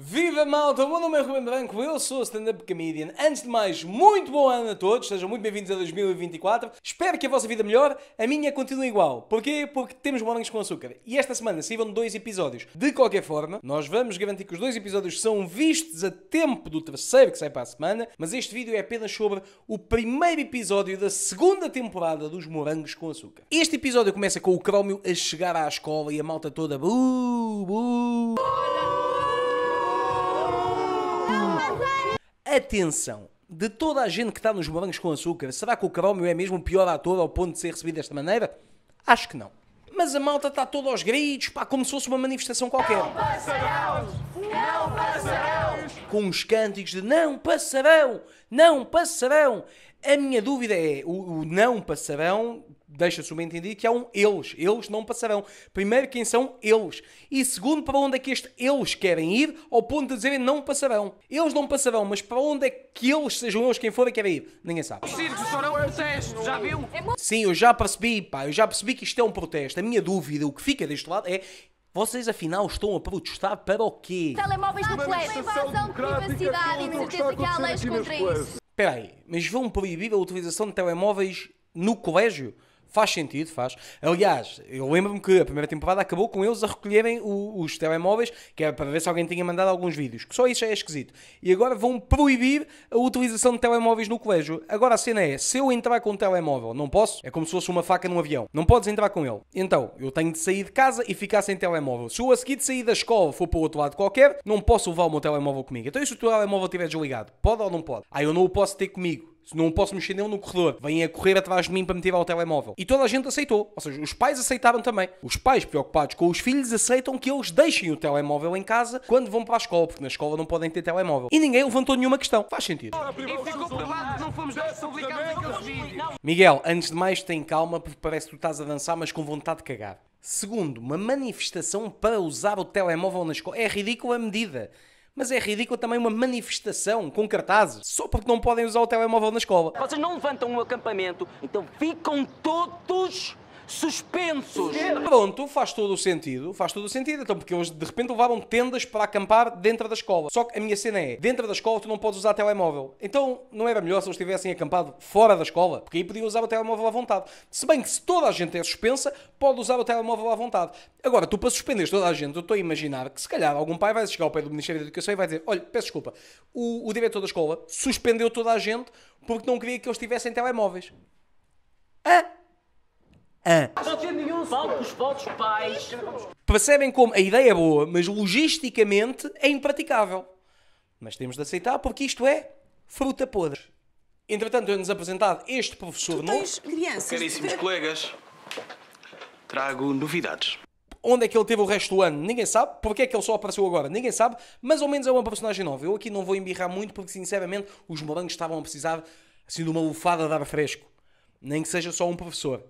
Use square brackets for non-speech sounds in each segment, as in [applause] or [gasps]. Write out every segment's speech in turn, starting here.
Viva malta, o meu nome é Rubem Branco, eu sou stand-up comedian. Antes de mais, muito bom ano a todos, sejam muito bem-vindos a 2024. Espero que a vossa vida melhore, a minha continue igual. Porquê? Porque temos morangos com açúcar. E esta semana saíram dois episódios. De qualquer forma, nós vamos garantir que os dois episódios são vistos a tempo do terceiro que sai para a semana, mas este vídeo é apenas sobre o primeiro episódio da segunda temporada dos morangos com açúcar. Este episódio começa com o Crómio a chegar à escola e a malta toda... Buu, buu. atenção de toda a gente que está nos morangos com açúcar, será que o Carómio é mesmo o pior ator ao ponto de ser recebido desta maneira? Acho que não. Mas a malta está toda aos gritos, pá, como se fosse uma manifestação qualquer. Não passarão! Não passarão! Com os cânticos de não passarão! Não passarão! A minha dúvida é, o, o não passarão deixa entender que há um eles. Eles não passarão. Primeiro, quem são eles? E segundo, para onde é que este eles querem ir ao ponto de dizerem não passarão. Eles não passarão, mas para onde é que eles, sejam eles quem forem, querem ir? Ninguém sabe. Os circos foram é um protesto, já viu? É Sim, eu já percebi, pá, eu já percebi que isto é um protesto. A minha dúvida, o que fica deste lado é vocês afinal estão a protestar para o quê? Telemóveis no colégio, de privacidade e de certeza que há leis contra isso. Espera aí, mas vão proibir a utilização de telemóveis no colégio? Faz sentido, faz. Aliás, eu lembro-me que a primeira temporada acabou com eles a recolherem o, os telemóveis, que era para ver se alguém tinha mandado alguns vídeos, que só isso é esquisito. E agora vão proibir a utilização de telemóveis no colégio. Agora a cena é, se eu entrar com um telemóvel, não posso? É como se fosse uma faca num avião. Não podes entrar com ele. Então, eu tenho de sair de casa e ficar sem telemóvel. Se eu a seguir de sair da escola for para o outro lado qualquer, não posso levar o meu telemóvel comigo. Então, e se o telemóvel estiver desligado? Pode ou não pode? Ah, eu não o posso ter comigo não posso mexer nenhum no corredor, vêm a correr atrás de mim para me tirar o telemóvel. E toda a gente aceitou, ou seja, os pais aceitaram também. Os pais preocupados com os filhos aceitam que eles deixem o telemóvel em casa quando vão para a escola, porque na escola não podem ter telemóvel. E ninguém levantou nenhuma questão. Faz sentido. Ah, Miguel, antes de mais, tem calma, porque parece que tu estás a dançar, mas com vontade de cagar. Segundo, uma manifestação para usar o telemóvel na escola é ridícula a medida. Mas é ridículo também uma manifestação com cartazes, só porque não podem usar o telemóvel na escola. Vocês não levantam um acampamento, então ficam todos suspensos. Pronto, tá faz todo o sentido, faz todo o sentido, então, porque eles de repente levaram tendas para acampar dentro da escola. Só que a minha cena é, dentro da escola tu não podes usar telemóvel. Então, não era melhor se eles tivessem acampado fora da escola? Porque aí podiam usar o telemóvel à vontade. Se bem que se toda a gente é suspensa, pode usar o telemóvel à vontade. Agora, tu para suspenderes toda a gente, eu estou a imaginar que se calhar algum pai vai chegar ao pé do Ministério da Educação e vai dizer, olha, peço desculpa, o, o diretor da escola suspendeu toda a gente porque não queria que eles tivessem telemóveis. Ah! a. Palcos, votos, pais. Percebem como a ideia é boa, mas logisticamente é impraticável. Mas temos de aceitar porque isto é fruta podre. Entretanto, eu nos apresentado este professor novo. Caríssimos colegas, trago novidades. Onde é que ele teve o resto do ano? Ninguém sabe. Porque é que ele só apareceu agora? Ninguém sabe. Mas ao menos é uma personagem nova. Eu aqui não vou embirrar muito porque, sinceramente, os morangos estavam a precisar assim de uma lufada de ar fresco. Nem que seja só um professor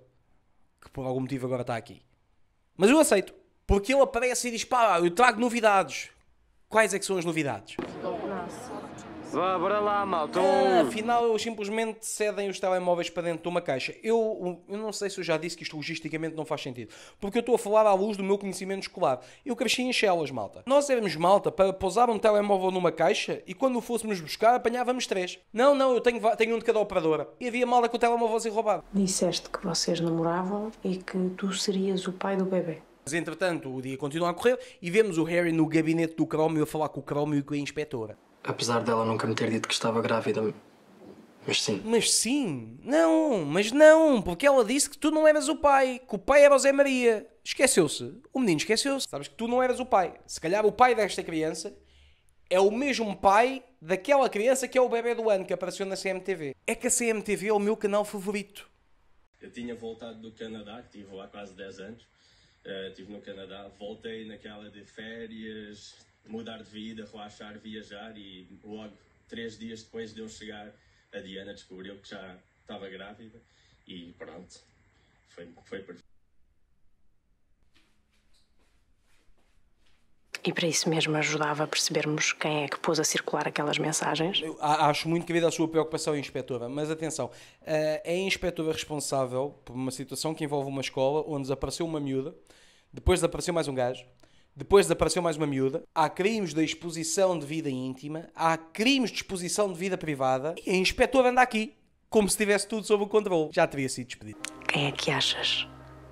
que por algum motivo agora está aqui. Mas eu aceito, porque ele aparece e diz: pá, eu trago novidades. Quais é que são as novidades? Vá lá, malta. Ah, afinal, simplesmente cedem os telemóveis para dentro de uma caixa. Eu, eu não sei se eu já disse que isto logisticamente não faz sentido, porque eu estou a falar à luz do meu conhecimento escolar. Eu cresci em Chelas, malta. Nós éramos malta para pousar um telemóvel numa caixa e quando o fôssemos buscar apanhávamos três. Não, não, eu tenho, tenho um de cada operadora. E havia malta com o telemóvel assim roubado. Disseste que vocês namoravam e que tu serias o pai do bebê. Mas entretanto, o dia continua a correr e vemos o Harry no gabinete do Crómio a falar com o Crómio e com é a inspetora. Apesar dela nunca me ter dito que estava grávida, mas sim. Mas sim? Não, mas não, porque ela disse que tu não eras o pai, que o pai era o Zé Maria. Esqueceu-se. O menino esqueceu-se. Sabes que tu não eras o pai. Se calhar o pai desta criança é o mesmo pai daquela criança que é o bebê do ano que apareceu na CMTV. É que a CMTV é o meu canal favorito. Eu tinha voltado do Canadá, que estive lá quase 10 anos. Uh, eh, estive no Canadá, voltei naquela de férias, mudar de vida, relaxar, viajar e logo três dias depois de eu chegar, a Diana descobriu que já estava grávida e pronto, foi, foi perfeito. E para isso mesmo ajudava a percebermos quem é que pôs a circular aquelas mensagens? Eu acho muito que é devido à sua preocupação, inspetora, mas atenção, eh, é a inspetora responsável por uma situação que envolve uma escola onde desapareceu uma miúda, depois desapareceu mais um gajo, depois apareceu mais uma miúda. Há crimes de exposição de vida íntima. Há crimes de exposição de vida privada. E a inspetora anda aqui, como se tivesse tudo sob o controle. Já teria sido despedido. Quem é que achas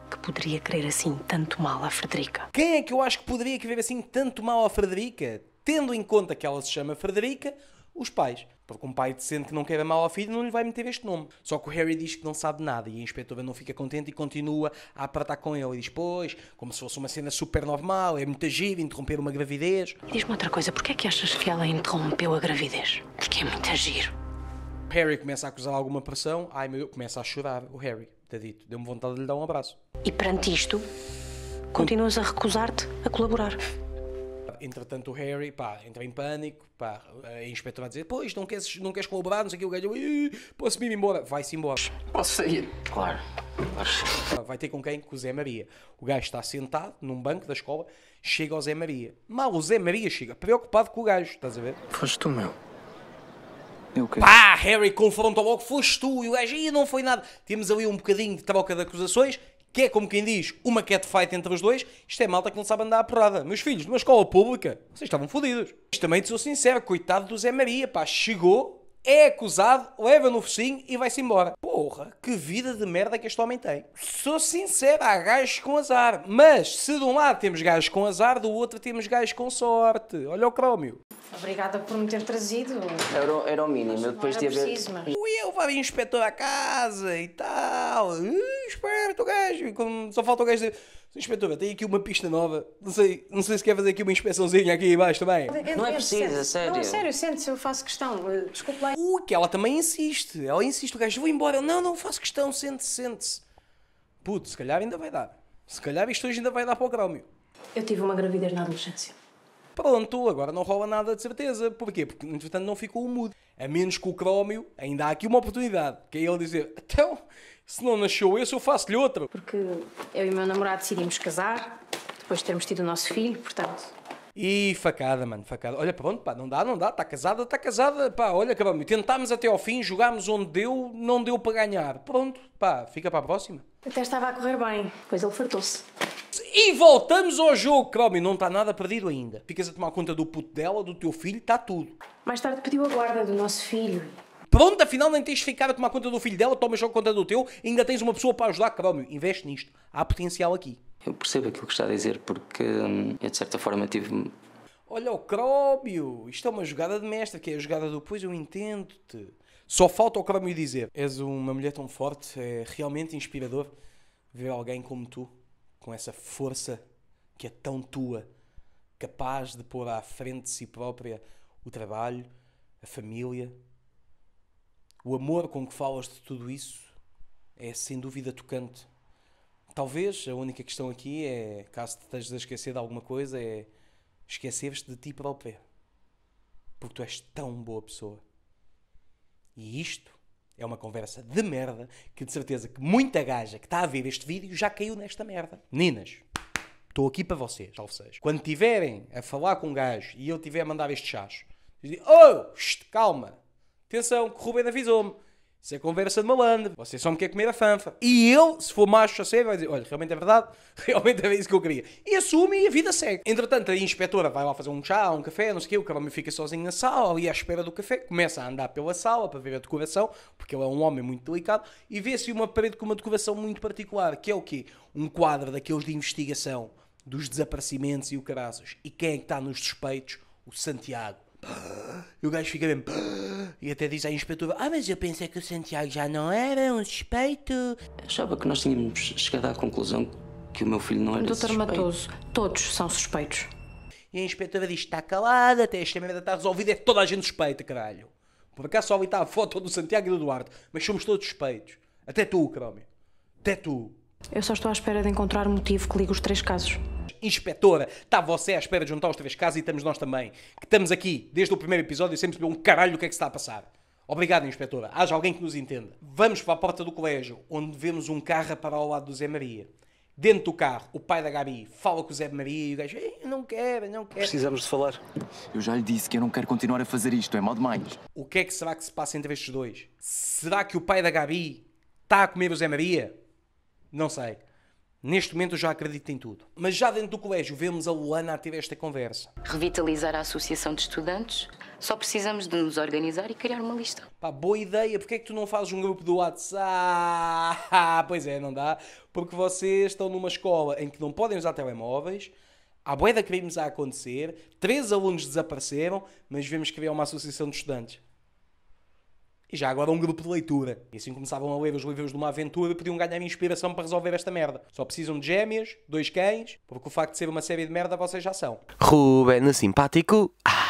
que poderia querer assim tanto mal à Frederica? Quem é que eu acho que poderia querer assim tanto mal à Frederica? Tendo em conta que ela se chama Frederica, os pais. Porque um pai decente que não quer mal ao filho não lhe vai meter este nome. Só que o Harry diz que não sabe nada e a inspetora não fica contente e continua a apertar com ele. E diz, pois, como se fosse uma cena super normal, é muito agir interromper uma gravidez. Diz-me outra coisa, porquê é que achas que ela interrompeu a gravidez? Porque é muito agir. Harry começa a acusar alguma pressão, ai meu, começa a chorar o Harry, está dito Deu-me vontade de lhe dar um abraço. E perante isto, continuas a recusar-te a colaborar entretanto o Harry, pá, entra em pânico, pá, eh, a inspetora vai dizer, pois, não queres, não queres colaborar, não sei o que, o gajo, posso me ir embora, vai-se embora. Posso sair? Claro. Vai ter com quem? Com o Zé Maria. O gajo está sentado num banco da escola, chega ao Zé Maria. Mal o Zé Maria chega, preocupado com o gajo, estás a ver? Foste tu, meu. Eu que... Pá, Harry confronta logo, foste tu, e o gajo, e não foi nada. Temos ali um bocadinho de troca de acusações, que é como quem diz, uma catfight entre os dois, isto é malta que não sabe andar à porrada. Meus filhos, numa escola pública, vocês estavam fodidos. Isto também te sou sincero, coitado do Zé Maria, pá, chegou, é acusado, leva no focinho e vai-se embora. Porra, que vida de merda que este homem tem. Sou sincero, há gajos com azar. Mas se de um lado temos gajos com azar, do outro temos gajos com sorte. Olha o crómio. Obrigada por me ter trazido. Era, era o mínimo. Eu depois de haver. Ui, eu a inspetor a casa e tal. Esperto o gajo. Como só falta o gajo dizer. Inspetor, tem aqui uma pista nova. Não sei, não sei se quer fazer aqui uma inspeçãozinha aqui embaixo também. Não é, é preciso, é sério. Não, é sério, sente-se, eu faço questão. Eh, desculpe lá. Ui, uh, que ela também insiste. Ela insiste, o gajo, vou embora. Não, não, faço questão, sente-se, sente-se. Puto, se calhar ainda vai dar. Se calhar isto hoje ainda vai dar para o Crómio. Eu tive uma gravidez na adolescência. Pronto, agora não rola nada de certeza. Porquê? Porque, entretanto, não ficou o mood. A menos que o Crómio, ainda há aqui uma oportunidade, que é ele dizer, então, se não nasceu esse, eu faço-lhe outro. Porque eu e o meu namorado decidimos casar, depois de termos tido o nosso filho, portanto, e facada, mano, facada. Olha, pronto, pá, não dá, não dá, está casada, está casada, pá, olha, acabamos. Tentámos até ao fim, jogámos onde deu, não deu para ganhar. Pronto, pá, fica para a próxima. Até estava a correr bem, pois ele fartou-se. E voltamos ao jogo, Chromie, não está nada perdido ainda. Ficas a tomar conta do puto dela, do teu filho, está tudo. Mais tarde pediu a guarda do nosso filho. Pronto, afinal nem tens de ficar a tomar conta do filho dela, tomas só conta do teu, ainda tens uma pessoa para ajudar, Chromio. Investe nisto, há potencial aqui. Eu percebo aquilo que está a dizer porque hum, eu de certa forma tive. Olha o Cróbio! Isto é uma jogada de mestre, que é a jogada do pois eu entendo-te. Só falta o Cróbio dizer: És uma mulher tão forte, é realmente inspirador ver alguém como tu, com essa força que é tão tua, capaz de pôr à frente de si própria o trabalho, a família, o amor com que falas de tudo isso é sem dúvida tocante. Talvez a única questão aqui é, caso te estejas a esquecer de alguma coisa, é esqueceres-te de ti próprio. Porque tu és tão boa pessoa. E isto é uma conversa de merda que de certeza que muita gaja que está a ver este vídeo já caiu nesta merda. Meninas, estou aqui para vocês, talvez Quando tiverem a falar com um gajo e eu tiver a mandar este chás, dizem, oh, calma, atenção, que Ruben avisou-me. Isso é conversa de malandro. Você só me quer comer a fanfa. E eu, se for macho a sério, vai dizer: olha, realmente é verdade, [laughs] realmente era isso que eu queria. E assume e a vida segue. Entretanto, a inspetora vai lá fazer um chá, um café, não sei o quê. O Caramba fica sozinho na sala, ali à espera do café. Começa a andar pela sala para ver a decoração, porque ele é um homem muito delicado. E vê-se uma parede com uma decoração muito particular, que é o quê? Um quadro daqueles de investigação dos desaparecimentos e o caraças. E quem é que está nos suspeitos? O Santiago [gasps] E o gajo fica mesmo. [gasps] E até diz à inspetora: Ah, mas eu pensei que o Santiago já não era um suspeito. Achava que nós tínhamos chegado à conclusão que o meu filho não era Doutor suspeito. Doutor Matoso, todos são suspeitos. E a inspetora diz: Está calada, até esta merda está resolvida, é toda a gente suspeita, caralho. Por acaso só ali está a foto do Santiago e do Duarte, mas somos todos suspeitos. Até tu, Crómio. Até tu. Eu só estou à espera de encontrar o motivo que liga os três casos inspetora, está você à espera de juntar os três casos e estamos nós também. Que estamos aqui desde o primeiro episódio e sempre um caralho o que é que se está a passar. Obrigado, inspetora. Haja alguém que nos entenda. Vamos para a porta do colégio, onde vemos um carro parar ao lado do Zé Maria. Dentro do carro, o pai da Gabi fala com o Zé Maria e o gajo, eu não quero, não quero. Precisamos de falar. Eu já lhe disse que eu não quero continuar a fazer isto, é mal demais. O que é que será que se passa entre estes dois? Será que o pai da Gabi está a comer o Zé Maria? Não sei. Neste momento eu já acredito em tudo. Mas já dentro do colégio vemos a Luana a ter esta conversa. Revitalizar a associação de estudantes, só precisamos de nos organizar e criar uma lista. Pá, boa ideia, porque é que tu não fazes um grupo do WhatsApp? [laughs] pois é, não dá. Porque vocês estão numa escola em que não podem usar telemóveis, Há boeda que crimes a acontecer, três alunos desapareceram, mas vemos que havia uma associação de estudantes. E já agora um grupo de leitura. E assim começavam a ler os livros de uma aventura e podiam ganhar inspiração para resolver esta merda. Só precisam de gêmeas, dois cães, porque o facto de ser uma série de merda vocês já são. Ruben Simpático. Ah!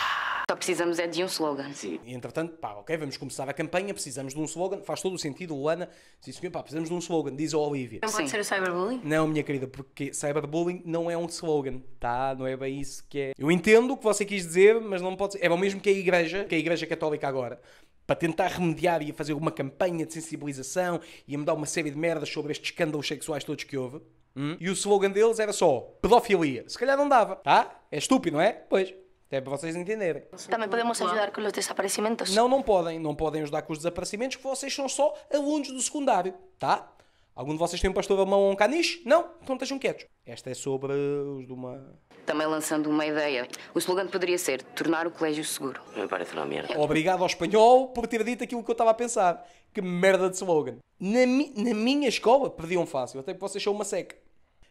Só precisamos é de um slogan. Sim. E entretanto, pá, ok, vamos começar a campanha, precisamos de um slogan. Faz todo o sentido, Luana. Sim, senhor, pá, precisamos de um slogan, diz a Olivia. Não pode Sim. ser o cyberbullying? Não, minha querida, porque cyberbullying não é um slogan, tá? Não é bem isso que é. Eu entendo o que você quis dizer, mas não pode ser. É o mesmo que a igreja, que a igreja católica agora para tentar remediar e fazer uma campanha de sensibilização e a mudar uma série de merdas sobre estes escândalos sexuais todos que houve. Hum? E o slogan deles era só pedofilia. Se calhar não dava, tá? É estúpido, não é? Pois. Até para vocês entenderem. Também podemos ajudar com os desaparecimentos? Não, não podem. Não podem ajudar com os desaparecimentos, vocês são só alunos do secundário, tá? Algum de vocês tem um pastor alemão ou um caniche? Não? Então estejam quietos. Esta é sobre os de uma também lançando uma ideia. O slogan poderia ser tornar o colégio seguro. Me parece uma merda. Obrigado ao espanhol por ter dito aquilo que eu estava a pensar. Que merda de slogan. Na, mi na minha escola perdiam fácil, até que vocês são uma seca.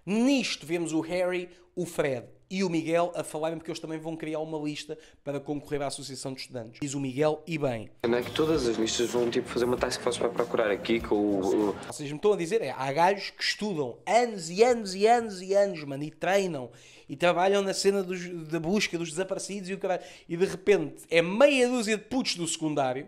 Nisto vemos o Harry, o Fred e o Miguel a falarem, porque eles também vão criar uma lista para concorrer à Associação de Estudantes. Diz o Miguel e bem. É, não é que todas as listas vão tipo, fazer uma task force para procurar aqui com o. Vocês me estão a dizer, é, há gajos que estudam anos e anos e anos e anos, mano, e treinam e trabalham na cena dos, da busca dos desaparecidos e o caralho. E de repente é meia dúzia de putos do secundário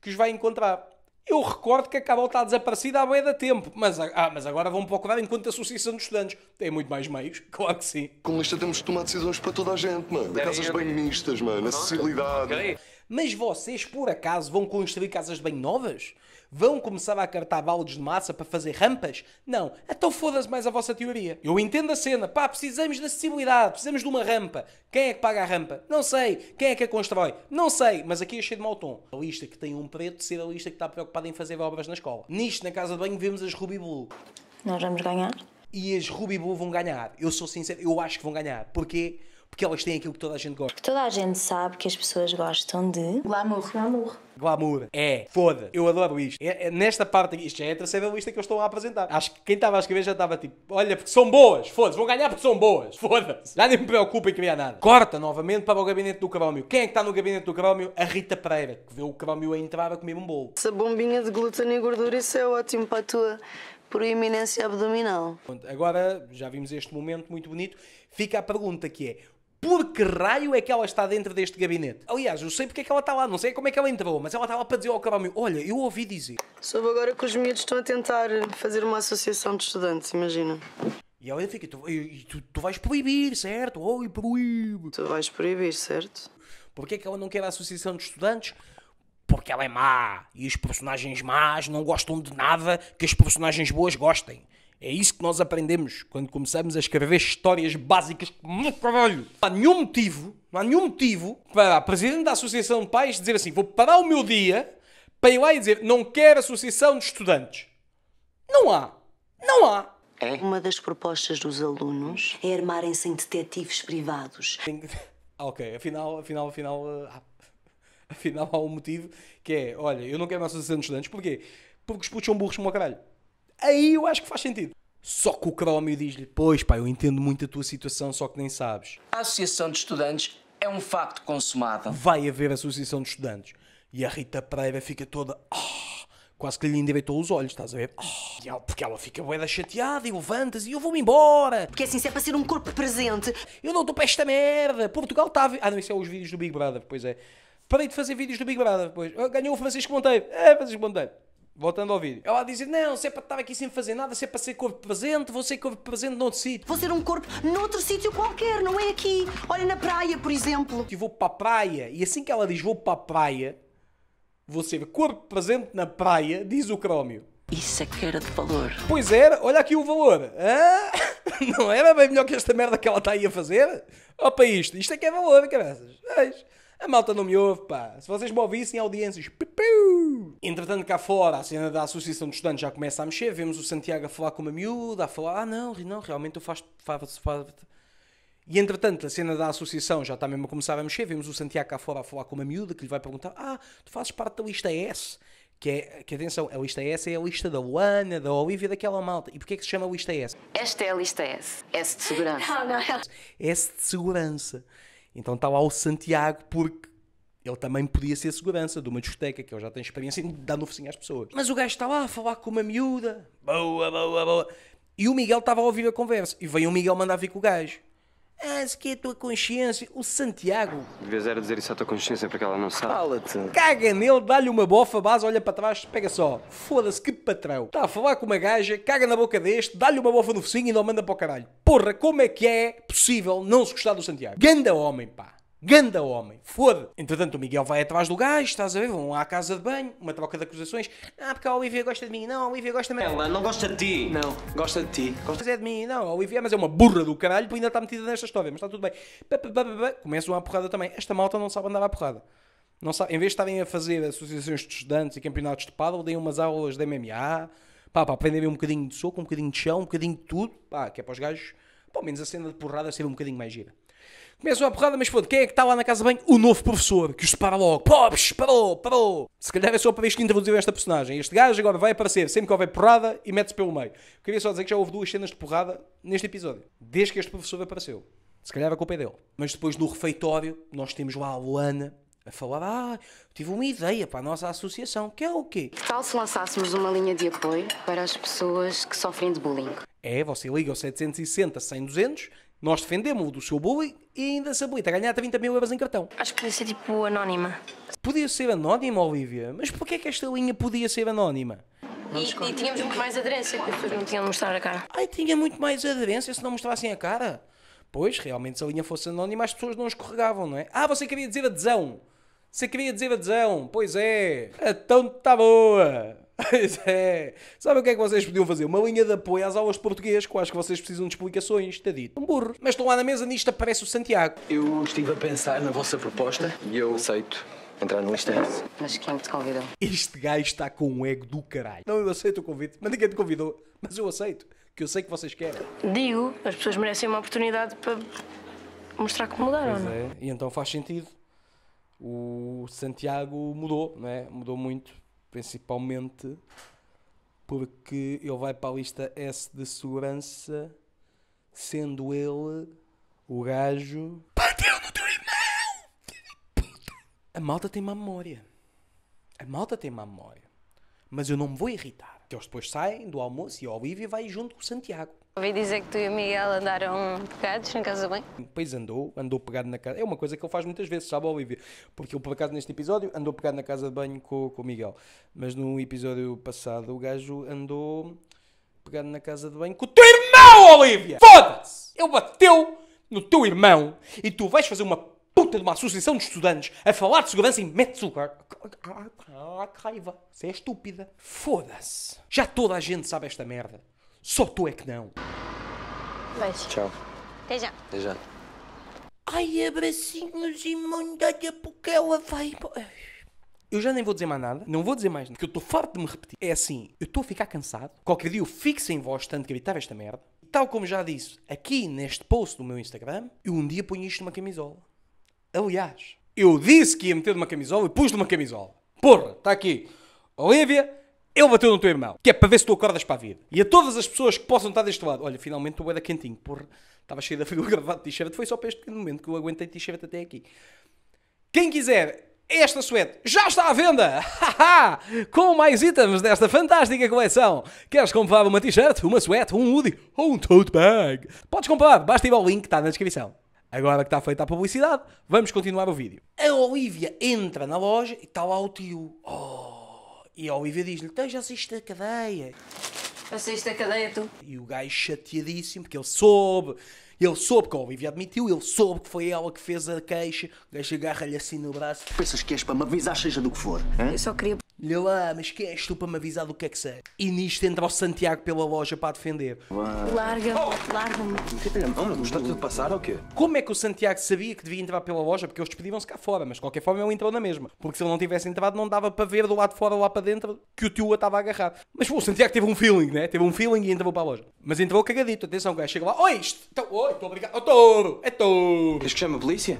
que os vai encontrar. Eu recordo que a Cabal está desaparecida há bem da tempo, mas, ah, mas agora vão procurar enquanto a Associação dos Estudantes. Tem muito mais meios, [laughs] claro que sim. Com isto temos de tomar decisões para toda a gente, mano. De casas de banho mistas, mano, acessibilidade. Mas vocês, por acaso, vão construir casas de banho novas? vão começar a acartar baldes de massa para fazer rampas? Não. Então foda-se mais a vossa teoria. Eu entendo a cena. Pá, precisamos de acessibilidade, precisamos de uma rampa. Quem é que paga a rampa? Não sei. Quem é que a constrói? Não sei. Mas aqui achei de mau tom. A lista que tem um preto ser a lista que está preocupada em fazer obras na escola. Nisto, na casa de banho, vemos as Ruby Blue. Nós vamos ganhar. E as Ruby Blue vão ganhar. Eu sou sincero, eu acho que vão ganhar. Porquê? porque elas têm aquilo que toda a gente gosta. Porque toda a gente sabe que as pessoas gostam de. Glamour. Glamour. Glamour. É, foda. Eu adoro isto. É, é, nesta parte, isto já é a terceira lista que eu estou a apresentar. Acho que quem estava a escrever já estava tipo, olha, porque são boas, foda-se, vão ganhar porque são boas, foda-se. Já nem me preocupa em criar é nada. Corta novamente para o gabinete do Crómio. Quem é que está no gabinete do Crómio? A Rita Pereira, que vê o Crómio a entrar a comer um bolo. Essa bombinha de glúten e gordura, isso é ótimo para a tua proeminência abdominal. Agora, já vimos este momento muito bonito, fica a pergunta que é, por que raio é que ela está dentro deste gabinete? Aliás, eu sei porque é que ela está lá, não sei como é que ela entrou, mas ela está lá para dizer ao cabrão olha, eu ouvi dizer. Soube agora que os miúdos estão a tentar fazer uma associação de estudantes, imagina. E ela fica, tu, tu, tu vais proibir, certo? Oi, proíbe. Tu vais proibir, certo? Porquê é que ela não quer a associação de estudantes? Porque ela é má, e os personagens más não gostam de nada que as personagens boas gostem. É isso que nós aprendemos quando começamos a escrever histórias básicas. Caralho! Não há nenhum motivo, não há nenhum motivo para a presidente da Associação de Pais dizer assim: vou parar o meu dia para ir lá e dizer não quero associação de estudantes. Não há. Não há. É. Uma das propostas dos alunos é armarem-se em detetives privados. Ah, ok, afinal, afinal, afinal, ah, afinal há um motivo que é, olha, eu não quero uma associação de estudantes, porquê? Porque os putos são burros como o caralho. Aí eu acho que faz sentido. Só que o Crómio diz-lhe: Pois, pá, eu entendo muito a tua situação, só que nem sabes. A Associação de Estudantes é um facto consumado. Vai haver Associação de Estudantes. E a Rita Pereira fica toda. Oh, quase que lhe endireitou os olhos, estás a ver? Oh, ela, porque ela fica boeda chateada e levantas e eu vou-me embora. Porque é assim, se é para ser um corpo presente, eu não estou para esta merda. Portugal está a. Ah, não, isso é os vídeos do Big Brother, pois é. Parei de fazer vídeos do Big Brother, pois. Ah, ganhou o Francisco Monteiro. É, Francisco Monteiro. Voltando ao vídeo. Ela a dizer, não, se é para estar aqui sem fazer nada, se é para ser corpo presente, vou ser corpo presente noutro sítio. Vou ser um corpo noutro sítio qualquer, não é aqui. Olha na praia, por exemplo. Que vou para a praia. E assim que ela diz vou para a praia, vou ser corpo presente na praia, diz o crómio. Isso é que era de valor. Pois era, olha aqui o valor. Ah, [laughs] não era bem melhor que esta merda que ela está aí a fazer? Opa, isto, isto é que é valor, cabeças. Veis? A malta não me ouve, pá. Se vocês me ouvissem, audiências. Pipiu. Entretanto, cá fora, a cena da Associação de Estudantes já começa a mexer. Vemos o Santiago a falar com uma miúda, a falar: ah, não, não, realmente eu faço. faço, faço. E entretanto, a cena da associação já está mesmo a começar a mexer. Vemos o Santiago cá fora a falar com uma miúda que lhe vai perguntar: Ah, tu fazes parte da lista S? Que, é, que atenção, a lista S é a lista da Luana, da Olivia, daquela malta. E porquê é que se chama lista S? Esta é a lista S. S de segurança. Não, não, não. S de segurança. Então está lá o Santiago porque ele também podia ser segurança de uma discoteca, que ele já tem experiência em dar novecinho às pessoas. Mas o gajo está lá a falar com uma miúda. Boa, boa, boa. E o Miguel estava a ouvir a conversa. E veio o Miguel mandar vir com o gajo. Acho que é a tua consciência. O Santiago. Devias era dizer isso à tua consciência para que ela não sabe. Fala-te. Caga nele, dá-lhe uma bofa, base, olha para trás, pega só. Foda-se, que patrão. Está a falar com uma gaja, caga na boca deste, dá-lhe uma bofa no focinho e não manda para o caralho. Porra, como é que é possível não se gostar do Santiago? Ganda homem, pá. Ganda homem, foda Entretanto, o Miguel vai atrás do gajo, estás a ver? Vão à casa de banho, uma troca de acusações. Ah, porque a Olivia gosta de mim, não, a Olivia gosta de mim. Ela não gosta de ti, não, gosta de ti. Gosta de mim, não, a Olivia, mas é uma burra do caralho, ainda está metida nesta história, mas está tudo bem. Começam uma porrada também. Esta malta não sabe andar à porrada. Não sabe, em vez de estarem a fazer associações de estudantes e campeonatos de paddle, deem umas aulas de MMA, pá, para aprenderem um bocadinho de soco, um bocadinho de chão, um bocadinho de tudo, pá, que é para os gajos, pelo menos a cena de porrada ser um bocadinho mais gira. Começa uma porrada, mas pronto, quem é que está lá na casa bem? O novo professor, que os separa logo. Pops, parou, parou. Se calhar é só para isto que introduziu esta personagem. Este gajo agora vai aparecer sempre que houver porrada e mete-se pelo meio. Queria só dizer que já houve duas cenas de porrada neste episódio, desde que este professor apareceu. Se calhar a culpa é dele. Mas depois no refeitório, nós temos lá a Luana a falar: Ah, tive uma ideia para a nossa associação, que é o quê? Que tal se lançássemos uma linha de apoio para as pessoas que sofrem de bullying? É, você liga ao 760 100 200 nós defendemos o do seu bullying e ainda se habilita a ganhar 30 mil euros em cartão. Acho que podia ser tipo anónima. Podia ser anónima, Olivia, mas porquê é que esta linha podia ser anónima? E, e tínhamos muito mais aderência, porque as pessoas não tinham de mostrar a cara. Ai, tinha muito mais aderência se não mostrassem a cara. Pois, realmente, se a linha fosse anónima, as pessoas não escorregavam, não é? Ah, você queria dizer adesão. Você queria dizer adesão. Pois é. Então tá boa. Pois é. Sabe o que é que vocês podiam fazer? Uma linha de apoio às aulas de português, que acho que vocês precisam de explicações, está dito. Um burro. Mas estão lá na mesa, nisto aparece o Santiago. Eu estive a pensar na vossa proposta e eu aceito entrar no instante. Mas quem é te convidou? Este gajo está com um ego do caralho. Não, eu aceito o convite. Mas ninguém te convidou. Mas eu aceito. Que eu sei que vocês querem. Digo, as pessoas merecem uma oportunidade para mostrar que mudaram, pois não é? é? E então faz sentido. O Santiago mudou, não é? Mudou muito principalmente porque ele vai para a lista S de segurança, sendo ele o gajo. Bateu no teu irmão! A malta tem má memória. A malta tem má memória. Mas eu não me vou irritar. Que eles depois saem do almoço e a Olivia vai junto com o Santiago. Ouvi dizer que tu e o Miguel andaram pegados na casa de bem? Pois andou, andou pegado na casa. É uma coisa que ele faz muitas vezes, sabe, Olivia? Porque ele, por acaso, neste episódio, andou pegado na casa de banho com, com o Miguel. Mas no episódio passado, o gajo andou pegado na casa de banho com o teu irmão, Olivia! Foda-se! Ele bateu no teu irmão e tu vais fazer uma puta de uma associação de estudantes a falar de segurança em metes o ah, ah, ah, raiva. Você é estúpida. Foda-se. Já toda a gente sabe esta merda. Só tu é que não. Beijo. Tchau. Até já. Até já. Ai, abracinhos e mandalha porque ela vai. Eu já nem vou dizer mais nada, não vou dizer mais nada, porque eu estou farto de me repetir. É assim, eu estou a ficar cansado, qualquer dia eu fico sem voz tanto que evitar esta merda. E tal como já disse aqui neste post do meu Instagram, eu um dia ponho isto numa camisola. Aliás, eu disse que ia meter numa camisola e pus numa camisola. Porra, está aqui. Olivia ele bateu no teu irmão, que é para ver se tu acordas para a vida. E a todas as pessoas que possam estar deste lado, olha, finalmente tu da quentinho, porra, estava cheio da frio [laughs] gravado de t-shirt, foi só para este pequeno momento que eu aguentei t-shirt até aqui. Quem quiser esta suéte já está à venda! [laughs] Com mais itens desta fantástica coleção! Queres comprar uma t-shirt, uma suéte, um hoodie ou um tote bag? Podes comprar, basta ir ao link que está na descrição. Agora que está feita a publicidade, vamos continuar o vídeo. A Olivia entra na loja e está lá o tio. Oh, e a Olivia diz-lhe: tens então, já sexta cadeia. Já sexta cadeia, tu? E o gajo chateadíssimo, porque ele soube. Ele soube que a Olivia admitiu, ele soube que foi ela que fez a queixa. O gajo agarra-lhe assim no braço. Pensas que és para me avisar, seja do que for? Hein? Eu só queria lhe lá, ah, mas quem és tu para me avisar do que é que sei? E nisto entra o Santiago pela loja para defender. Larga-me, oh! larga-me. Olha, está tudo a passar ou quê? Como é que o Santiago sabia que devia entrar pela loja? Porque eles despediam se cá fora, mas de qualquer forma ele entrou na mesma. Porque se ele não tivesse entrado, não dava para ver do lado de fora ou lá para dentro que o tio estava agarrado. Mas pô, o Santiago teve um feeling, né? Teve um feeling e entrou para a loja. Mas entrou cagadito, atenção, o gajo chega lá, oi, isto, então, oi, estou obrigado, oh, é touro, é touro. Queres que chame a polícia?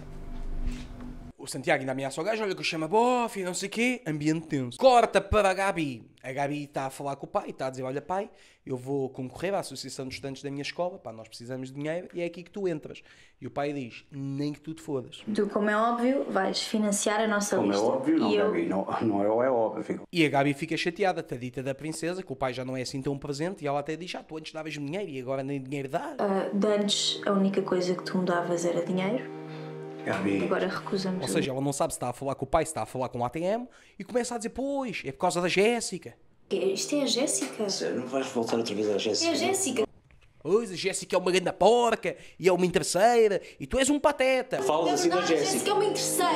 O Santiago ainda ameaça o gajo, olha que o chama bof e não sei o quê, ambiente tenso. Corta para a Gabi. A Gabi está a falar com o pai, está a dizer, olha pai, eu vou concorrer à associação de estudantes da minha escola, pá, nós precisamos de dinheiro e é aqui que tu entras. E o pai diz, nem que tu te fodas. Tu, como é óbvio, vais financiar a nossa como é lista. Como é óbvio, não, e Gabi, não, não é, é óbvio. E a Gabi fica chateada, está dita da princesa, que o pai já não é assim tão presente e ela até diz, ah, tu antes davas-me dinheiro e agora nem dinheiro dá. Uh, ah, de antes, a única coisa que tu me davas era dinheiro é Agora recusamos. Ou seja, ela não sabe se está a falar com o pai, se está a falar com o ATM e começa a dizer: Pois, é por causa da Jéssica. É, isto é a Jéssica. É, não vais voltar outra vez à Jéssica. É a Jéssica. Pois, a Jéssica é uma grande porca e é uma interesseira e tu és um pateta. Falas assim da Jéssica. Jéssica é uma interesseira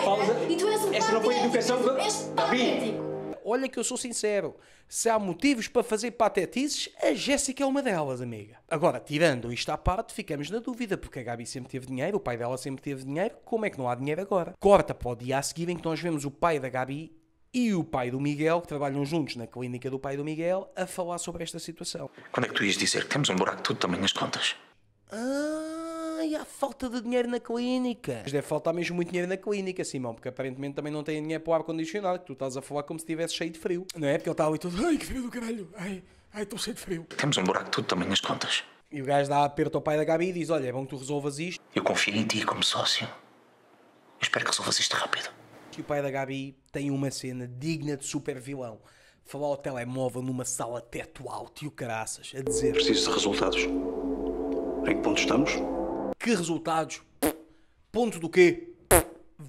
e tu és um pateta. Essa não foi a educação que... És patético olha que eu sou sincero. Se há motivos para fazer patetices, a Jéssica é uma delas, amiga. Agora, tirando isto à parte, ficamos na dúvida, porque a Gabi sempre teve dinheiro, o pai dela sempre teve dinheiro, como é que não há dinheiro agora? Corta para o dia a seguir em que nós vemos o pai da Gabi e o pai do Miguel, que trabalham juntos na clínica do pai do Miguel, a falar sobre esta situação. Quando é que tu ias dizer que temos um buraco tudo também nas contas? Ah ai, há falta de dinheiro na clínica. Mas deve faltar mesmo muito dinheiro na clínica, Simão, porque aparentemente também não tem dinheiro para o ar-condicionado, que tu estás a falar como se estivesse cheio de frio. Não é? Porque ele está ali todo, ai, que frio do caralho, ai, ai, estou cheio de frio. Temos um buraco tudo também nas contas. E o gajo dá aperto ao pai da Gabi e diz, olha, é bom que tu resolvas isto. Eu confio em ti como sócio. Eu espero que resolvas isto rápido. E o pai da Gabi tem uma cena digna de super vilão falar ao telemóvel numa sala teto alto e o caraças, a dizer: Preciso de resultados. Em que ponto estamos? Que resultados? Ponto do quê?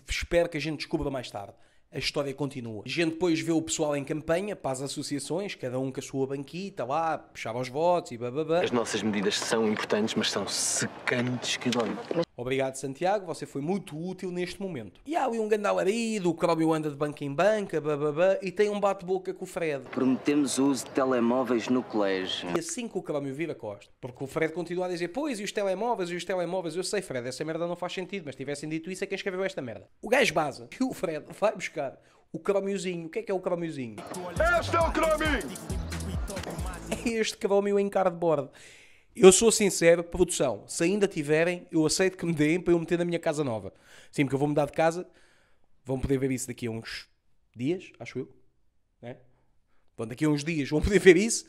Espero que a gente descubra mais tarde. A história continua. A gente depois vê o pessoal em campanha para as associações, cada um com a sua banquita lá, puxava os votos e blá. As nossas medidas são importantes, mas são secantes que dói. Obrigado, Santiago, você foi muito útil neste momento. E há ali um grande alarido, o Cróbio anda de banca em banca, bababá, e tem um bate-boca com o Fred. Prometemos o uso de telemóveis no colégio. E assim que o Cróbio vira costa, porque o Fred continua a dizer, pois, e os telemóveis, e os telemóveis, eu sei, Fred, essa merda não faz sentido, mas tivessem dito isso é quem escreveu esta merda. O gajo baza, Que o Fred vai buscar o cromiozinho. O que é que é o cromiozinho? Este é o cromio! É [laughs] este cromio em cardboard. Eu sou sincero, produção, se ainda tiverem, eu aceito que me deem para eu meter na minha casa nova. Sim, porque eu vou mudar de casa, vão poder ver isso daqui a uns dias, acho eu. Né? Bom, daqui a uns dias vão poder ver isso.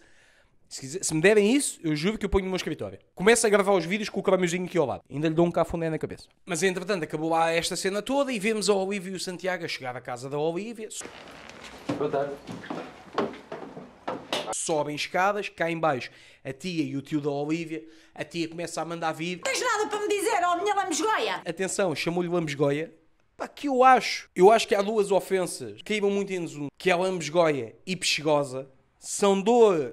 Se, quiser, se, me derem isso, eu juro que eu ponho no meu escritório. Começo a gravar os vídeos com o cromiozinho aqui ao lado. Ainda lhe dou um cafuné na cabeça. Mas entretanto, acabou lá esta cena toda e vemos a Olivia e o Santiago a chegar à casa da Olivia. Boa tarde sobem escadas, caem baixo. A tia e o tio da Olivia, a tia começa a mandar vir. Tens nada para me dizer, ó oh, minha lambesgoia? Atenção, chamou-lhe lambesgoia. Pá, que eu acho. Eu acho que há duas ofensas. que Caíram muito em desuno. Que é lambesgoia e pescosa. São duas...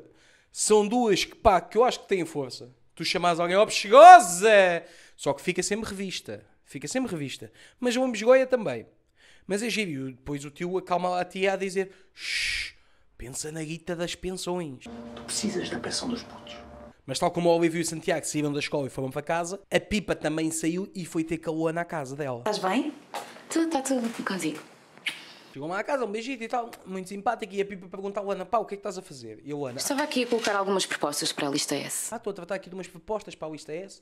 São duas que, pá, que eu acho que têm força. Tu chamas alguém, ó oh, Só que fica sempre revista. Fica sempre revista. Mas o lambesgoia também. Mas é giro. E depois o tio acalma a tia a dizer... shhh pensa na guita das pensões. Tu precisas da pensão dos putos. Mas tal como o Olívio e o Santiago saíram da escola e foram para casa, a Pipa também saiu e foi ter calor na casa dela. Estás bem? Tudo, está tudo consigo. Chegou lá à casa, um beijito e tal, muito simpático. E a Pipa pergunta ao Ana, pá, o que é que estás a fazer? E eu, Ana... Estava aqui a colocar algumas propostas para a lista S. Ah, estou a tratar aqui de umas propostas para a lista S.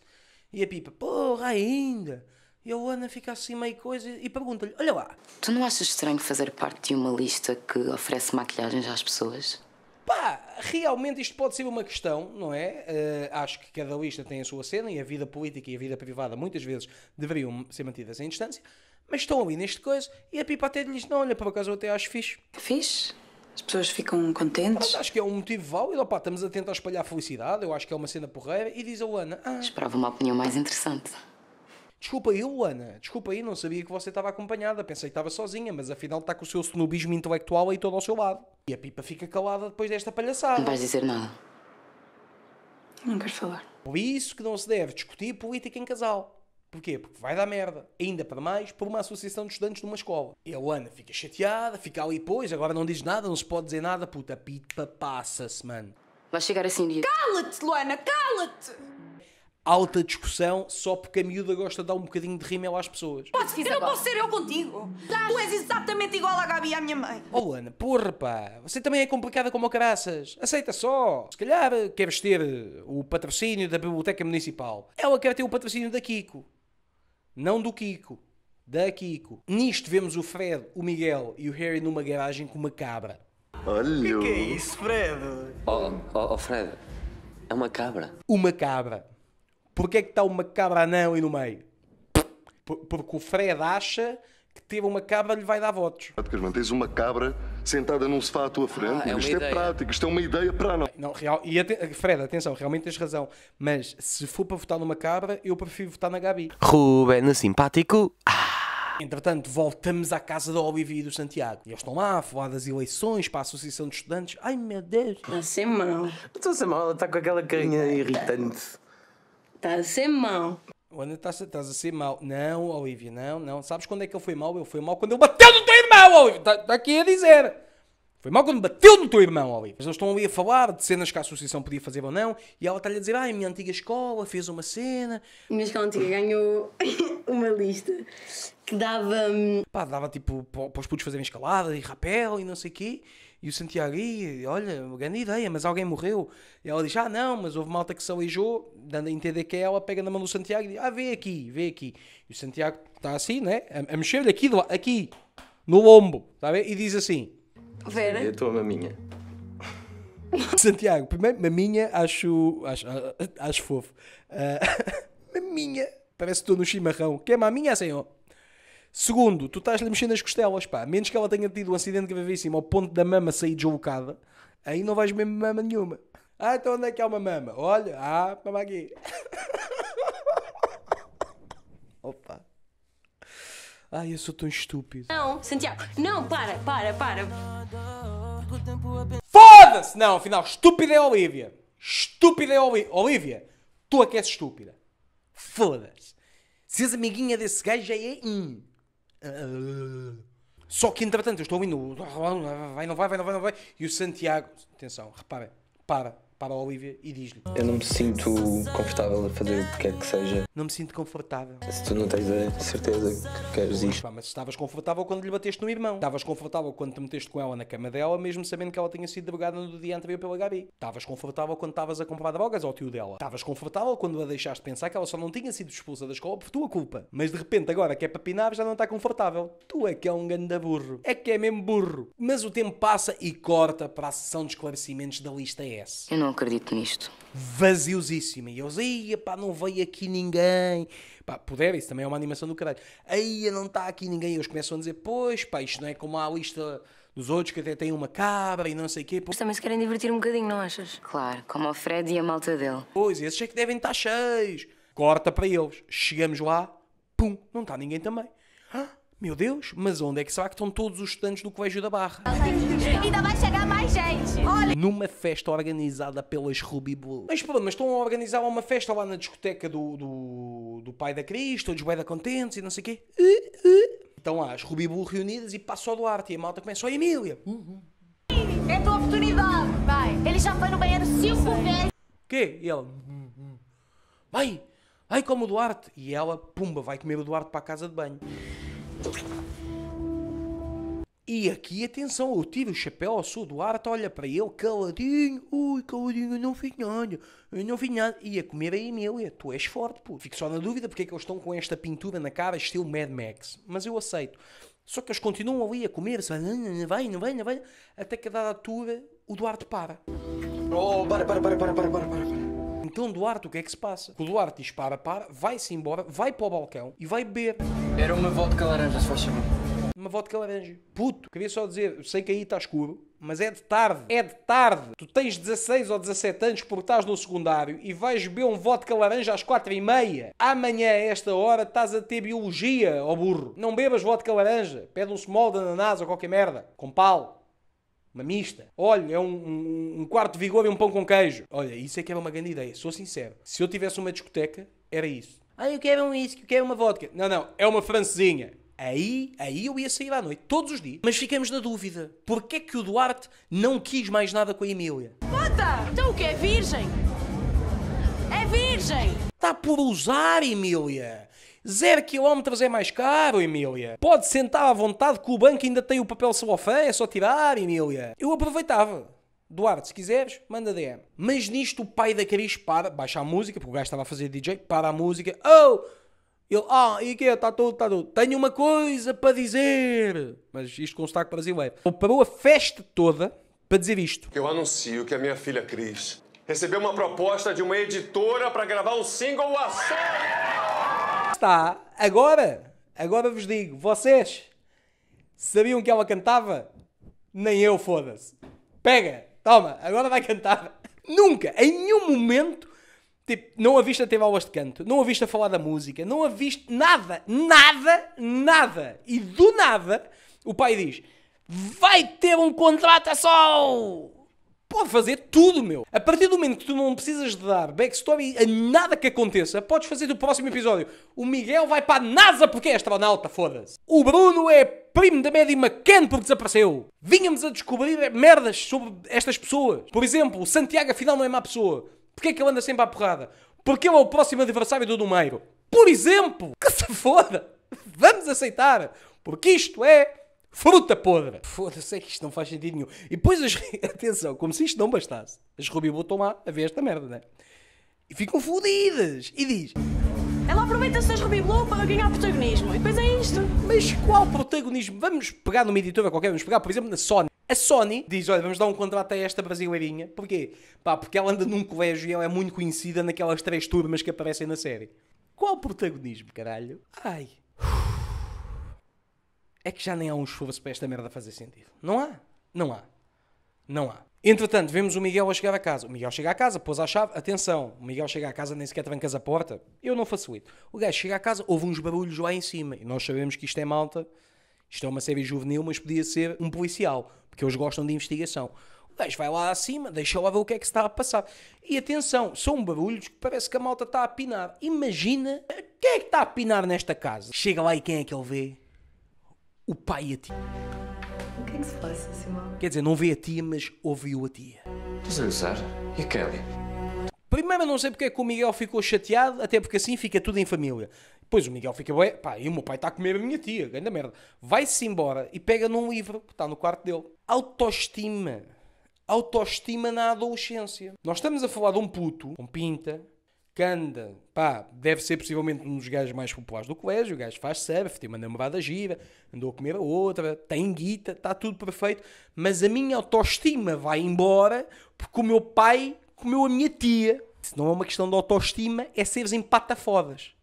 E a Pipa, porra, ainda... E a Ana fica assim meio coisa e pergunta-lhe: Olha lá. Tu não achas estranho fazer parte de uma lista que oferece maquilhagens às pessoas? Pá, realmente isto pode ser uma questão, não é? Uh, acho que cada lista tem a sua cena e a vida política e a vida privada muitas vezes deveriam ser mantidas em distância. Mas estão ali neste coisa e a pipa até lhes diz: Não, olha, por acaso eu até acho fixe. Fixe? As pessoas ficam contentes? acho que é um motivo válido. Opá, estamos a tentar espalhar felicidade. Eu acho que é uma cena porreira. E diz a Ana: ah, Esperava uma opinião mais interessante. Desculpa eu, Ana. Desculpa aí, não sabia que você estava acompanhada. Pensei que estava sozinha, mas afinal está com o seu snobismo intelectual aí todo ao seu lado. E a pipa fica calada depois desta palhaçada. Não vais dizer nada. Não quero falar. Por isso que não se deve discutir política em casal. Porquê? Porque vai dar merda. Ainda para mais por uma associação de estudantes numa escola. E a Ana fica chateada, fica ali, pois, agora não diz nada, não se pode dizer nada, puta. A pipa passa-se, mano. Vai chegar assim dia. Cala-te, Luana, cala-te! alta discussão só porque a miúda gosta de dar um bocadinho de rímel às pessoas. Podes fiz eu agora. posso ser eu contigo. Tu és exatamente igual à Gabi e à minha mãe. Oh, Ana, porra, pá. Você também é complicada como o caraças. Aceita só. Se calhar eh, queres ter eh, o patrocínio da Biblioteca Municipal. Ela quer ter o patrocínio da Kiko. Não do Kiko. Da Kiko. Nisto vemos o Fred, o Miguel e o Harry numa garagem com uma cabra. Olha! O que, que é isso, Fred? Oh, oh, oh Fred, é uma cabra. Uma cabra. Porquê é que está uma cabra anão aí no meio? Porque o Fred acha que teve uma cabra lhe vai dar votos. Praticamente, tens uma cabra sentada num sofá à tua ah, frente. Ah, é isto é ideia. é prático, isto é uma ideia para nós. Não, real, e aten Fred, atenção, realmente tens razão. Mas se for para votar numa cabra, eu prefiro votar na Gabi. Ruben, simpático. Ah. Entretanto, voltamos à casa da Olivia e do Santiago. E eles estão lá a falar das eleições para a Associação de Estudantes. Ai meu Deus! Está a ser mal. Estou a ser mal, ela está com aquela carinha irritante. Estás a ser mau. Onde estás, estás a ser mau? Não, Olivia, não, não. Sabes quando é que eu fui mau? Eu fui mau quando ele bateu no teu irmão, Olivia. Está tá aqui a dizer. Foi mal quando bateu no teu irmão, Olivia. Eles estão ali a falar de cenas que a associação podia fazer ou não, e ela está-lhe a dizer: Ai, minha antiga escola fez uma cena. minha escola antiga ganhou [laughs] uma lista que dava. Hum, Pá, dava tipo para os putos fazerem escalada e rapel e não sei o quê. E o Santiago, olha, grande ideia, mas alguém morreu. E ela diz, ah não, mas houve malta que se aleijou, dando a entender que é ela, pega na mão do Santiago e diz, ah vê aqui, vê aqui. E o Santiago está assim, né, a, a mexer-lhe aqui, aqui, no lombo, está a ver? E diz assim... Vera? Eu é estou a maminha. [laughs] Santiago, primeiro, maminha acho, acho, acho fofo. Uh, [laughs] maminha, parece que estou no chimarrão. que é maminha, senhor? Segundo, tu estás-lhe mexendo as costelas, pá. Menos que ela tenha tido um acidente gravíssimo ao ponto da mama sair deslocada, aí não vais mesmo mama nenhuma. Ah, então onde é que há uma mama? Olha, ah, mama aqui. [laughs] Opa. Ai, eu sou tão estúpido. Não, Santiago, não, para, para, para. Foda-se! Não, afinal, estúpida é a Olivia. Estúpida é a Olivia. Olivia, tu é que és estúpida. Foda-se. Se és amiguinha desse gajo, já é um. Só que entretanto eu estou ouvindo vai, não vai, vai, não vai, não vai. E o Santiago, atenção, reparem, para para a Olivia e diz-lhe: Eu não me sinto confortável a fazer o que quer que seja. Não me sinto confortável. Se tu não tens a certeza que queres isto. Mas estavas confortável quando lhe bateste no irmão. Estavas confortável quando te meteste com ela na cama dela, mesmo sabendo que ela tinha sido drogada no dia anterior pela Gabi. Estavas confortável quando estavas a comprar drogas ao tio dela. Estavas confortável quando a deixaste pensar que ela só não tinha sido expulsa da escola por tua culpa. Mas de repente, agora que é papinar, já não está confortável. Tu é que é um ganda burro. É que é mesmo burro. Mas o tempo passa e corta para a sessão de esclarecimentos da lista S. Eu não não acredito nisto. Vaziosíssima. E eles, ia pá, não veio aqui ninguém. Pá, puder, isso também é uma animação do caralho. Aí não está aqui ninguém. E eles começam a dizer, pois pá, isto não é como a lista dos outros que até têm uma cabra e não sei o quê. Pois também se querem divertir um bocadinho, não achas? Claro, como o Fred e a malta dele. Pois, esses é que devem estar cheios. Corta para eles. Chegamos lá, pum, não está ninguém também. Meu Deus, mas onde é que será que estão todos os estudantes do Colégio da Barra? Ainda vai chegar mais gente. Olha. Numa festa organizada pelas Ruby Blue. Mas pronto, mas estão a organizar uma festa lá na discoteca do, do, do pai da Cris, todos bem da contentes e não sei o quê. Uh, uh. Estão lá as Ruby Blue reunidas e passa o Duarte e a malta começa, olha Emília. Uhum. É a tua oportunidade. Vai. Ele já foi no banheiro cinco vezes. Quê? E ela... Hum, hum, hum. Vai, vai como o Duarte. E ela, pumba, vai comer o Duarte para a casa de banho. E aqui, atenção, eu tiro o chapéu ao Sr. Duarte, olha para ele, caladinho, ui, caladinho, eu não fiz nada, eu não fiz nada. E a comer a Emília, tu és forte, pô. Fico só na dúvida porque é que eles estão com esta pintura na cara, estilo Mad Max. Mas eu aceito. Só que eles continuam ali a comer, se não vai, não vai, não vai, até que a dada altura o Duarte para. Oh, para, para, para, para, para, para, para. Então, Duarte, o que é que se passa? O Duarte diz para, para, vai-se embora, vai para o balcão e vai beber. Era uma vodka laranja, se faz favor. Uma vodka laranja. Puto, queria só dizer, sei que aí está escuro, mas é de tarde, é de tarde. Tu tens 16 ou 17 anos porque estás no secundário e vais beber um vodka laranja às 4 e meia. Amanhã, a esta hora, estás a ter biologia, ó oh burro. Não bebas vodka laranja, pede um small de ananás ou qualquer merda, com pau uma mista. Olha, é um, um, um, quarto de vigor e um pão com queijo. Olha, isso é que era é uma grande ideia, sou sincero. Se eu tivesse uma discoteca, era isso. Ah, eu quero um whisky, eu quero uma vodka. Não, não, é uma francesinha. Aí, aí eu ia sair à noite, todos os dias. Mas ficamos na dúvida. Porquê que o Duarte não quis mais nada com a Emília? Bota! Então o que é virgem? É virgem! Está por usar, Emília! Zero quilómetros é mais caro, Emília. Pode sentar à vontade que o banco ainda tem o papel celofã, é só tirar, Emília. Eu aproveitava. Duarte, se quiseres, manda DM. Mas nisto o pai da Cris para, baixa a música, porque o gajo estava a fazer DJ, para a música. Oh! Ele, ah, e que Está é? tudo, está tudo. Tenho uma coisa para dizer. Mas isto com sotaque brasileiro. Ele parou a festa toda para dizer isto. Eu anuncio que a minha filha Cris recebeu uma proposta de uma editora para gravar um single a solo está. Agora, agora vos digo, vocês sabiam que ela cantava? Nem eu, foda-se. Pega, toma, agora vai cantar. [laughs] Nunca, em nenhum momento, tipo, não a viste a ter aulas de canto, não a viste a falar da música, não a viste nada, nada, nada. E do nada, o pai diz: vai ter um contrato a sol! pode fazer tudo, meu. A partir do momento que tu não precisas de dar backstory a nada que aconteça, podes fazer do próximo episódio. O Miguel vai para a NASA porque é astronauta, foda-se. O Bruno é primo da Maddie McCann porque desapareceu. Vínhamos a descobrir merdas sobre estas pessoas. Por exemplo, o Santiago afinal não é má pessoa. Porquê é que ele anda sempre à porrada? Porque ele é o próximo adversário do Domeiro. Por exemplo, [laughs] que se foda. Vamos aceitar. Porque isto é Fruta podre! Foda-se, é que isto não faz sentido nenhum. E depois, as... [laughs] atenção, como se isto não bastasse, as Ruby botam lá a ver esta merda, né? E ficam fodidas! E diz. Ela aproveita-se das Ruby Blue para ganhar protagonismo. E depois é isto. Mas qual protagonismo? Vamos pegar numa editora qualquer, vamos pegar, por exemplo, na Sony. A Sony diz: olha, vamos dar um contrato a esta brasileirinha. Porquê? Pá, porque ela anda num colégio e ela é muito conhecida naquelas três turmas que aparecem na série. Qual protagonismo, caralho? Ai, é que já nem há uns chuvas para esta merda fazer sentido. Não há. Não há. Não há. Entretanto, vemos o Miguel a chegar a casa. O Miguel chega a casa, pôs a chave. Atenção, o Miguel chega a casa, nem sequer trancas a porta. Eu não facilito. O gajo chega a casa, ouve uns barulhos lá em cima. E nós sabemos que isto é malta. Isto é uma série juvenil, mas podia ser um policial. Porque eles gostam de investigação. O gajo vai lá acima, deixa lá ver o que é que se está a passar. E atenção, são barulhos que parece que a malta está a pinar. Imagina, quem é que está a pinar nesta casa? Chega lá e quem é que ele vê? o pai e a tia. O que é que se passa, Simão? Quer dizer, não vê a tia, mas ouviu a tia. Estás a gozar? E a Kelly? Primeiro, não sei porque é que o Miguel ficou chateado, até porque assim fica tudo em família. Pois o Miguel fica, pá, e o meu pai está a comer a minha tia, grande merda. Vai-se embora e pega num livro que está no quarto dele. Autoestima. Autoestima na adolescência. Nós estamos a falar de um puto, um pinta, Canda, pá, deve ser possivelmente um dos gajos mais populares do colégio. O gajo faz surf, tem uma namorada gira, andou a comer a outra, tem guita, está tudo perfeito. Mas a minha autoestima vai embora porque o meu pai comeu a minha tia. Se não é uma questão de autoestima, é seres empatafodas.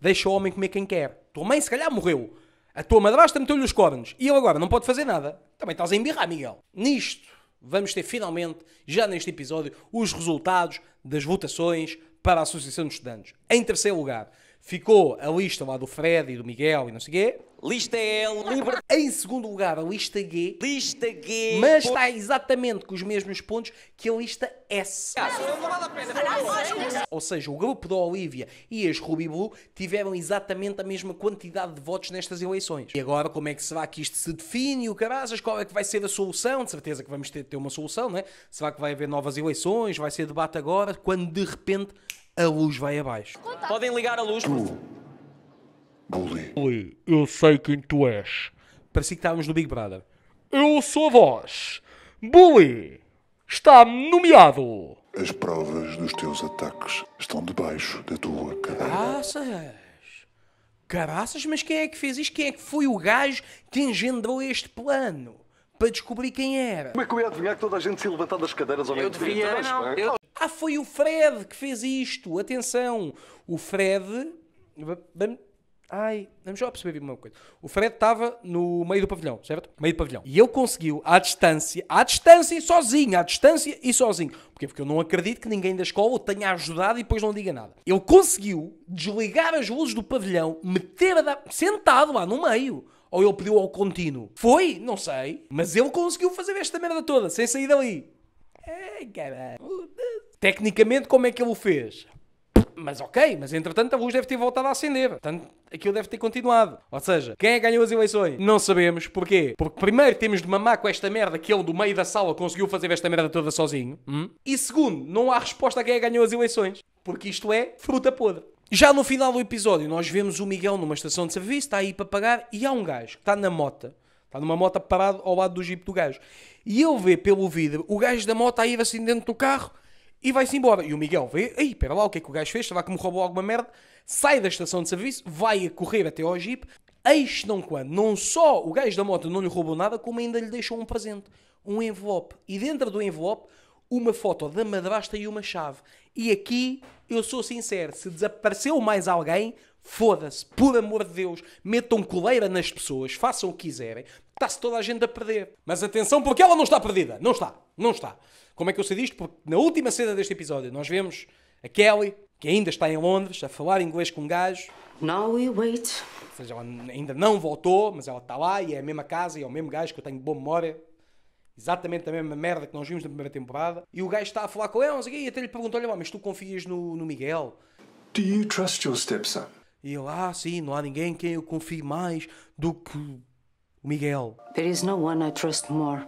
Deixa o homem comer quem quer. Tua mãe, se calhar, morreu. A tua madrasta meteu-lhe os cornos. E ele agora não pode fazer nada. Também estás a embirrar, Miguel. Nisto, vamos ter finalmente, já neste episódio, os resultados das votações para a Associação de Estudantes. Em terceiro lugar, Ficou a lista lá do Fred e do Miguel e não sei quê. Lista é L, Em segundo lugar, a lista G. Lista G. Mas está exatamente com os mesmos pontos que a lista S. Ah, Ou seja, o grupo da Olivia e as Ruby Blue tiveram exatamente a mesma quantidade de votos nestas eleições. E agora, como é que será que isto se define? O caraças, qual é que vai ser a solução? De certeza que vamos ter, ter uma solução, não é? Será que vai haver novas eleições? Vai ser debate agora? Quando de repente a luz vai abaixo. Podem ligar a luz. Tu, bully. bully. eu sei quem tu és. Parecia que estávamos no Big Brother. Eu sou a voz. Bully, está nomeado. As provas dos teus ataques estão debaixo da tua cadeira. Caraças! Caraças, mas quem é que fez isto? Quem é que foi o gajo que engendrou este plano? Para descobrir quem era. Como é que eu ia adivinhar que toda a gente se levantava levantar das cadeiras ao Eu devia, não. É? Eu ah, foi o Fred que fez isto. Atenção, o Fred. Ai, vamos só perceber uma coisa. O Fred estava no meio do pavilhão, certo? Meio do pavilhão. E ele conseguiu, à distância, à distância e sozinho, à distância e sozinho. Porquê? Porque eu não acredito que ninguém da escola o tenha ajudado e depois não diga nada. Ele conseguiu desligar as luzes do pavilhão, meter a dar... sentado lá no meio. Ou ele pediu ao contínuo. Foi? Não sei. Mas ele conseguiu fazer esta merda toda, sem sair dali. Ai, é, caralho. Tecnicamente, como é que ele o fez? Mas ok, mas entretanto a luz deve ter voltado a acender. Portanto, aquilo deve ter continuado. Ou seja, quem é que ganhou as eleições? Não sabemos. Porquê? Porque primeiro temos de mamar com esta merda que ele do meio da sala conseguiu fazer esta merda toda sozinho. Hum? E segundo, não há resposta a quem é que ganhou as eleições. Porque isto é fruta podre. Já no final do episódio, nós vemos o Miguel numa estação de serviço, está aí para pagar, e há um gajo que está na mota. Está numa moto parado ao lado do jeep do gajo. E ele vê pelo vidro o gajo da moto a ir assim dentro do carro e vai-se embora. E o Miguel vê, ei, pera lá, o que é que o gajo fez? estava que me roubou alguma merda? Sai da estação de serviço, vai a correr até ao Jeep, eis não quando, não só o gajo da moto não lhe roubou nada, como ainda lhe deixou um presente, um envelope. E dentro do envelope, uma foto da madrasta e uma chave. E aqui, eu sou sincero, se desapareceu mais alguém, Foda-se, por amor de Deus, metam coleira nas pessoas, façam o que quiserem, está-se toda a gente a perder. Mas atenção, porque ela não está perdida. Não está, não está. Como é que eu sei disto? Porque na última cena deste episódio nós vemos a Kelly, que ainda está em Londres, a falar inglês com um gajo. Now we wait. Ou seja, ela ainda não voltou, mas ela está lá e é a mesma casa e é o mesmo gajo que eu tenho boa memória. Exatamente a mesma merda que nós vimos na primeira temporada. E o gajo está a falar com ela, e até lhe pergunta: olha, mas tu confias no, no Miguel? Do you trust your stepson? E eu, ah, sim, não há ninguém quem eu confie mais do que o Miguel. There is no one I trust more.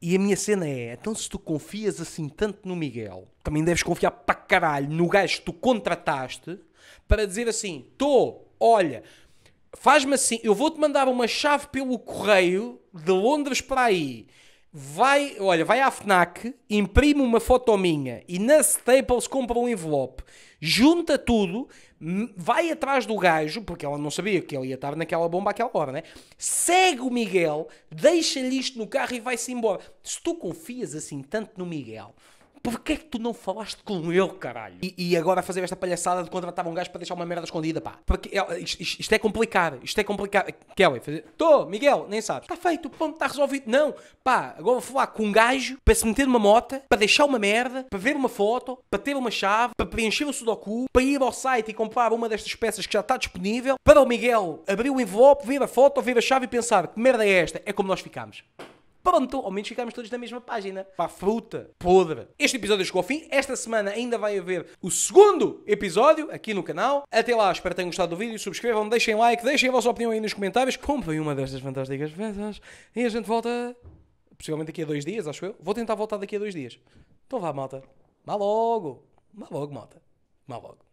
E a minha cena é, então se tu confias assim tanto no Miguel, também deves confiar para caralho no gajo que tu contrataste para dizer assim, tô, olha, faz-me assim, eu vou-te mandar uma chave pelo correio de Londres para aí. Vai, olha, vai à FNAC, imprime uma foto minha e na Staples compra um envelope, junta tudo, vai atrás do gajo, porque ela não sabia que ele ia estar naquela bomba àquela hora, né? Segue o Miguel, deixa-lhe isto no carro e vai-se embora. Se tu confias assim tanto no Miguel, Porquê que tu não falaste com eu, caralho? E, e agora fazer esta palhaçada de contratar um gajo para deixar uma merda escondida, pá. Porque é, é, isto, isto é complicado, isto é complicado. Kelly, fazer. Tô, Miguel, nem sabes. Está feito, pronto, está resolvido. Não, pá, agora vou falar com um gajo para se meter numa moto, para deixar uma merda, para ver uma foto, para ter uma chave, para preencher o Sudoku, para ir ao site e comprar uma destas peças que já está disponível, para o Miguel abrir o envelope, ver a foto, ver a chave e pensar que merda é esta? É como nós ficamos. Pronto, então, ao menos ficámos todos na mesma página. Para a fruta podre. Este episódio chegou ao fim. Esta semana ainda vai haver o segundo episódio aqui no canal. Até lá, espero que tenham gostado do vídeo. Subscrevam, deixem like, deixem a vossa opinião aí nos comentários. Comprem uma destas fantásticas peças e a gente volta possivelmente daqui a dois dias, acho eu. Vou tentar voltar daqui a dois dias. Então vá, malta. Má logo. Má logo, malta. Má logo.